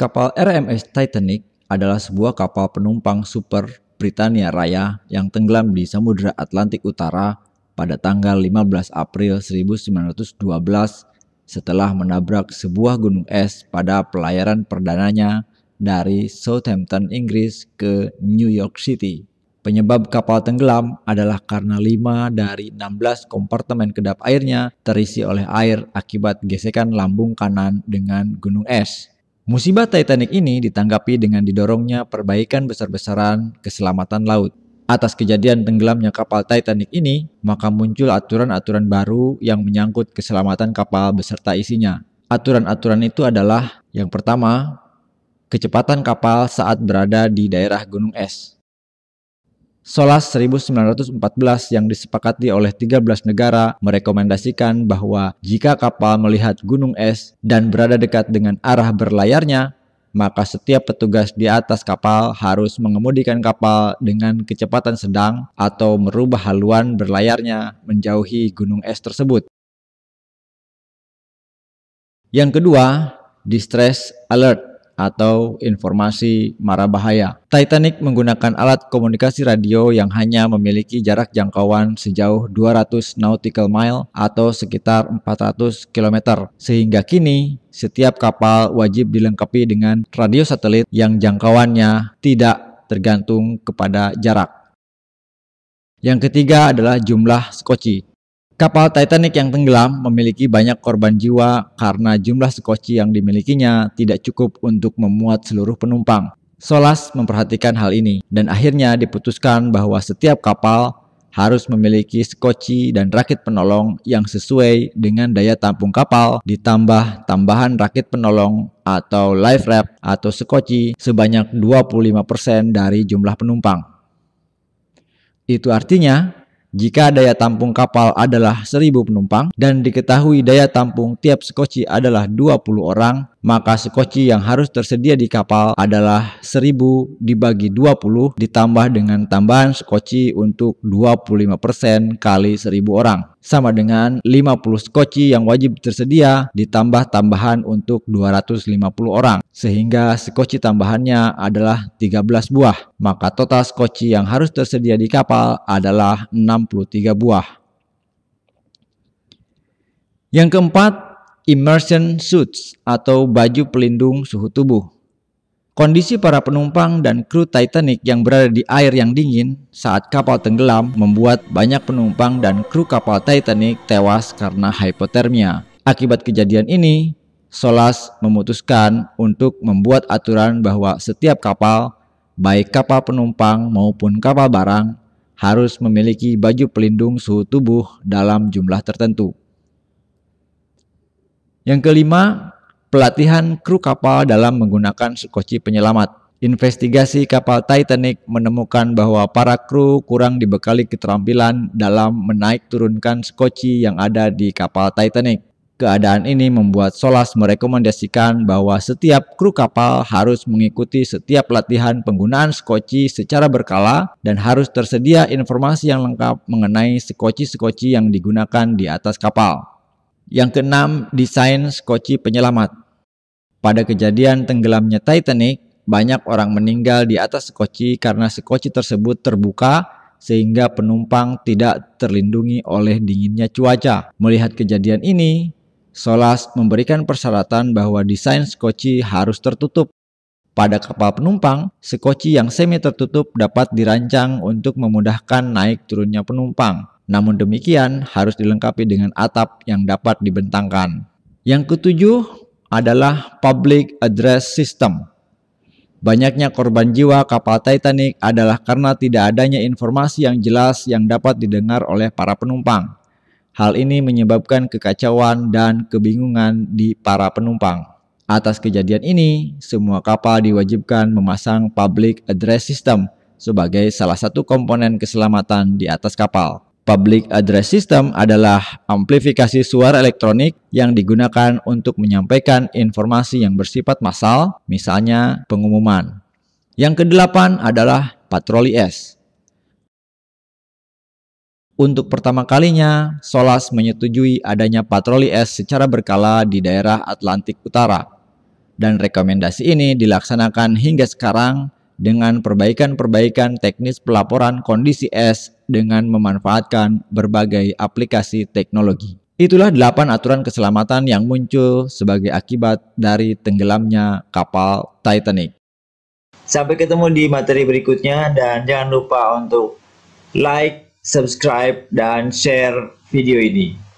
Kapal RMS Titanic adalah sebuah kapal penumpang super Britania Raya yang tenggelam di Samudra Atlantik Utara pada tanggal 15 April 1912 setelah menabrak sebuah gunung es pada pelayaran perdananya dari Southampton, Inggris ke New York City. Penyebab kapal tenggelam adalah karena 5 dari 16 kompartemen kedap airnya terisi oleh air akibat gesekan lambung kanan dengan gunung es. Musibah Titanic ini ditanggapi dengan didorongnya perbaikan besar-besaran keselamatan laut. Atas kejadian tenggelamnya kapal Titanic ini, maka muncul aturan-aturan baru yang menyangkut keselamatan kapal beserta isinya. Aturan-aturan itu adalah yang pertama, kecepatan kapal saat berada di daerah gunung es. SOLAS 1914 yang disepakati oleh 13 negara merekomendasikan bahwa jika kapal melihat gunung es dan berada dekat dengan arah berlayarnya, maka setiap petugas di atas kapal harus mengemudikan kapal dengan kecepatan sedang atau merubah haluan berlayarnya menjauhi gunung es tersebut. Yang kedua, distress alert atau informasi mara bahaya. Titanic menggunakan alat komunikasi radio yang hanya memiliki jarak jangkauan sejauh 200 nautical mile atau sekitar 400 km. Sehingga kini, setiap kapal wajib dilengkapi dengan radio satelit yang jangkauannya tidak tergantung kepada jarak. Yang ketiga adalah jumlah skoci. Kapal Titanic yang tenggelam memiliki banyak korban jiwa karena jumlah sekoci yang dimilikinya tidak cukup untuk memuat seluruh penumpang. Solas memperhatikan hal ini dan akhirnya diputuskan bahwa setiap kapal harus memiliki skoci dan rakit penolong yang sesuai dengan daya tampung kapal ditambah tambahan rakit penolong atau life raft atau skoci sebanyak 25% dari jumlah penumpang. Itu artinya jika daya tampung kapal adalah 1000 penumpang dan diketahui daya tampung tiap skoci adalah 20 orang, maka skoci yang harus tersedia di kapal adalah 1000 dibagi 20 ditambah dengan tambahan skoci untuk 25% kali 1000 orang. Sama dengan 50 skoci yang wajib tersedia ditambah tambahan untuk 250 orang sehingga skoci tambahannya adalah 13 buah. Maka total skoci yang harus tersedia di kapal adalah 63 buah. Yang keempat, immersion suits atau baju pelindung suhu tubuh. Kondisi para penumpang dan kru Titanic yang berada di air yang dingin saat kapal tenggelam membuat banyak penumpang dan kru kapal Titanic tewas karena hipotermia. Akibat kejadian ini, Solas memutuskan untuk membuat aturan bahwa setiap kapal, baik kapal penumpang maupun kapal barang, harus memiliki baju pelindung suhu tubuh dalam jumlah tertentu. Yang kelima, pelatihan kru kapal dalam menggunakan skoci penyelamat. Investigasi kapal Titanic menemukan bahwa para kru kurang dibekali keterampilan dalam menaik turunkan skoci yang ada di kapal Titanic. Keadaan ini membuat Solas merekomendasikan bahwa setiap kru kapal harus mengikuti setiap latihan penggunaan skoci secara berkala dan harus tersedia informasi yang lengkap mengenai skoci-skoci yang digunakan di atas kapal. Yang keenam, desain skoci penyelamat. Pada kejadian tenggelamnya Titanic, banyak orang meninggal di atas skoci karena skoci tersebut terbuka sehingga penumpang tidak terlindungi oleh dinginnya cuaca. Melihat kejadian ini, Solas memberikan persyaratan bahwa desain skoci harus tertutup. Pada kapal penumpang, skoci yang semi tertutup dapat dirancang untuk memudahkan naik turunnya penumpang. Namun demikian, harus dilengkapi dengan atap yang dapat dibentangkan. Yang ketujuh adalah public address system. Banyaknya korban jiwa kapal Titanic adalah karena tidak adanya informasi yang jelas yang dapat didengar oleh para penumpang. Hal ini menyebabkan kekacauan dan kebingungan di para penumpang. Atas kejadian ini, semua kapal diwajibkan memasang public address system sebagai salah satu komponen keselamatan di atas kapal. Public Address System adalah amplifikasi suara elektronik yang digunakan untuk menyampaikan informasi yang bersifat massal, misalnya pengumuman. Yang kedelapan adalah patroli es. Untuk pertama kalinya, Solas menyetujui adanya patroli es secara berkala di daerah Atlantik Utara. Dan rekomendasi ini dilaksanakan hingga sekarang dengan perbaikan-perbaikan teknis pelaporan kondisi es dengan memanfaatkan berbagai aplikasi teknologi. Itulah 8 aturan keselamatan yang muncul sebagai akibat dari tenggelamnya kapal Titanic. Sampai ketemu di materi berikutnya dan jangan lupa untuk like, subscribe, dan share video ini.